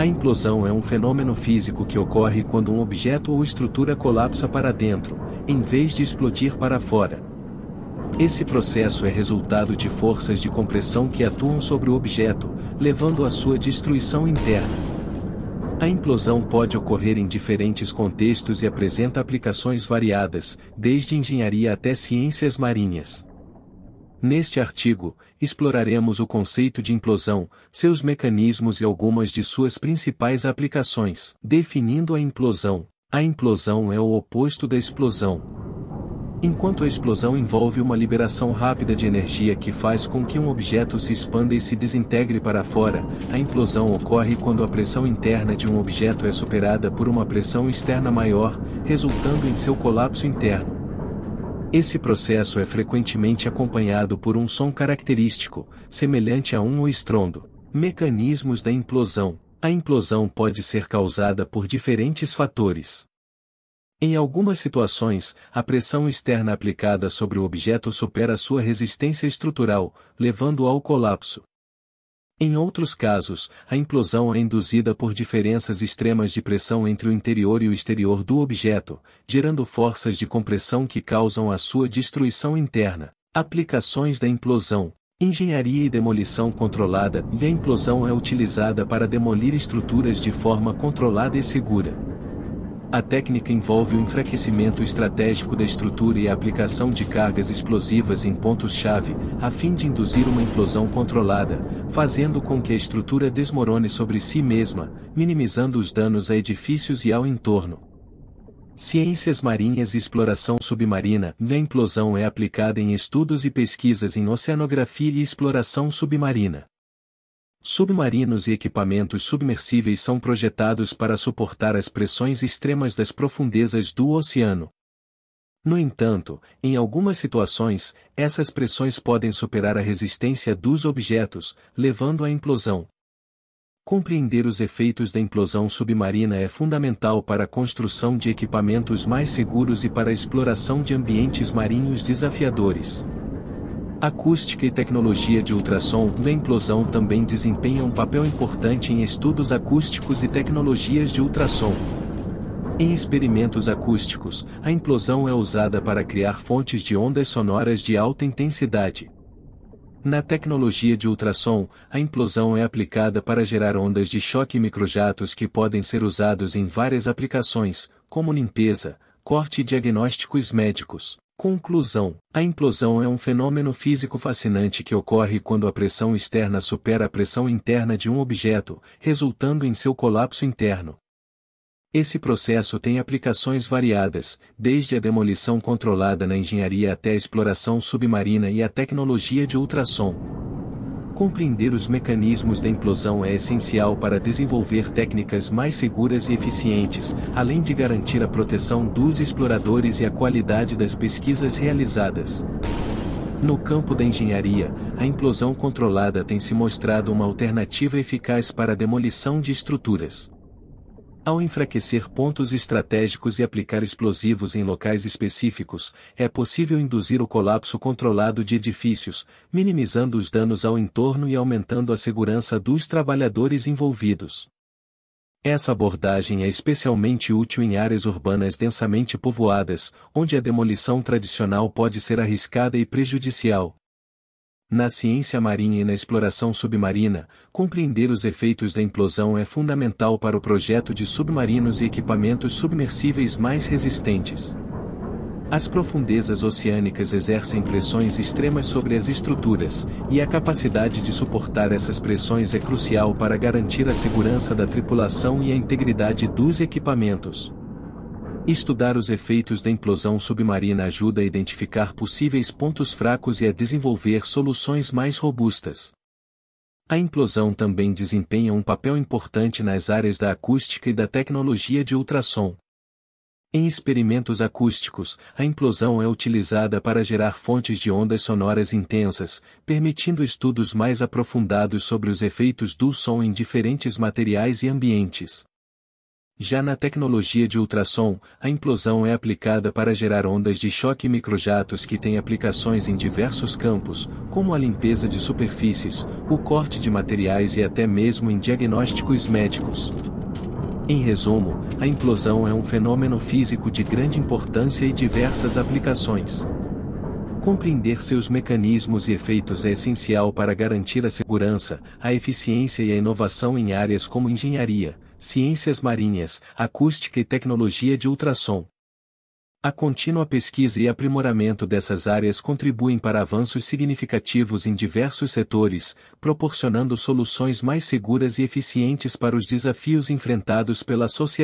A implosão é um fenômeno físico que ocorre quando um objeto ou estrutura colapsa para dentro, em vez de explodir para fora. Esse processo é resultado de forças de compressão que atuam sobre o objeto, levando à sua destruição interna. A implosão pode ocorrer em diferentes contextos e apresenta aplicações variadas, desde engenharia até ciências marinhas. Neste artigo, exploraremos o conceito de implosão, seus mecanismos e algumas de suas principais aplicações. Definindo a implosão, a implosão é o oposto da explosão. Enquanto a explosão envolve uma liberação rápida de energia que faz com que um objeto se expanda e se desintegre para fora, a implosão ocorre quando a pressão interna de um objeto é superada por uma pressão externa maior, resultando em seu colapso interno. Esse processo é frequentemente acompanhado por um som característico, semelhante a um estrondo. Mecanismos da implosão. A implosão pode ser causada por diferentes fatores. Em algumas situações, a pressão externa aplicada sobre o objeto supera sua resistência estrutural, levando ao colapso. Em outros casos, a implosão é induzida por diferenças extremas de pressão entre o interior e o exterior do objeto, gerando forças de compressão que causam a sua destruição interna. Aplicações da implosão Engenharia e demolição controlada e a implosão é utilizada para demolir estruturas de forma controlada e segura. A técnica envolve o enfraquecimento estratégico da estrutura e a aplicação de cargas explosivas em pontos-chave, a fim de induzir uma implosão controlada, fazendo com que a estrutura desmorone sobre si mesma, minimizando os danos a edifícios e ao entorno. Ciências marinhas e exploração submarina A implosão é aplicada em estudos e pesquisas em oceanografia e exploração submarina. Submarinos e equipamentos submersíveis são projetados para suportar as pressões extremas das profundezas do oceano. No entanto, em algumas situações, essas pressões podem superar a resistência dos objetos, levando à implosão. Compreender os efeitos da implosão submarina é fundamental para a construção de equipamentos mais seguros e para a exploração de ambientes marinhos desafiadores. Acústica e tecnologia de ultrassom da implosão também desempenham um papel importante em estudos acústicos e tecnologias de ultrassom. Em experimentos acústicos, a implosão é usada para criar fontes de ondas sonoras de alta intensidade. Na tecnologia de ultrassom, a implosão é aplicada para gerar ondas de choque microjatos que podem ser usados em várias aplicações, como limpeza, corte e diagnósticos médicos. Conclusão: A implosão é um fenômeno físico fascinante que ocorre quando a pressão externa supera a pressão interna de um objeto, resultando em seu colapso interno. Esse processo tem aplicações variadas, desde a demolição controlada na engenharia até a exploração submarina e a tecnologia de ultrassom, Compreender os mecanismos da implosão é essencial para desenvolver técnicas mais seguras e eficientes, além de garantir a proteção dos exploradores e a qualidade das pesquisas realizadas. No campo da engenharia, a implosão controlada tem se mostrado uma alternativa eficaz para a demolição de estruturas. Ao enfraquecer pontos estratégicos e aplicar explosivos em locais específicos, é possível induzir o colapso controlado de edifícios, minimizando os danos ao entorno e aumentando a segurança dos trabalhadores envolvidos. Essa abordagem é especialmente útil em áreas urbanas densamente povoadas, onde a demolição tradicional pode ser arriscada e prejudicial, na ciência marinha e na exploração submarina, compreender os efeitos da implosão é fundamental para o projeto de submarinos e equipamentos submersíveis mais resistentes. As profundezas oceânicas exercem pressões extremas sobre as estruturas, e a capacidade de suportar essas pressões é crucial para garantir a segurança da tripulação e a integridade dos equipamentos. Estudar os efeitos da implosão submarina ajuda a identificar possíveis pontos fracos e a desenvolver soluções mais robustas. A implosão também desempenha um papel importante nas áreas da acústica e da tecnologia de ultrassom. Em experimentos acústicos, a implosão é utilizada para gerar fontes de ondas sonoras intensas, permitindo estudos mais aprofundados sobre os efeitos do som em diferentes materiais e ambientes. Já na tecnologia de ultrassom, a implosão é aplicada para gerar ondas de choque microjatos que têm aplicações em diversos campos, como a limpeza de superfícies, o corte de materiais e até mesmo em diagnósticos médicos. Em resumo, a implosão é um fenômeno físico de grande importância e diversas aplicações. Compreender seus mecanismos e efeitos é essencial para garantir a segurança, a eficiência e a inovação em áreas como engenharia, ciências marinhas, acústica e tecnologia de ultrassom. A contínua pesquisa e aprimoramento dessas áreas contribuem para avanços significativos em diversos setores, proporcionando soluções mais seguras e eficientes para os desafios enfrentados pela sociedade.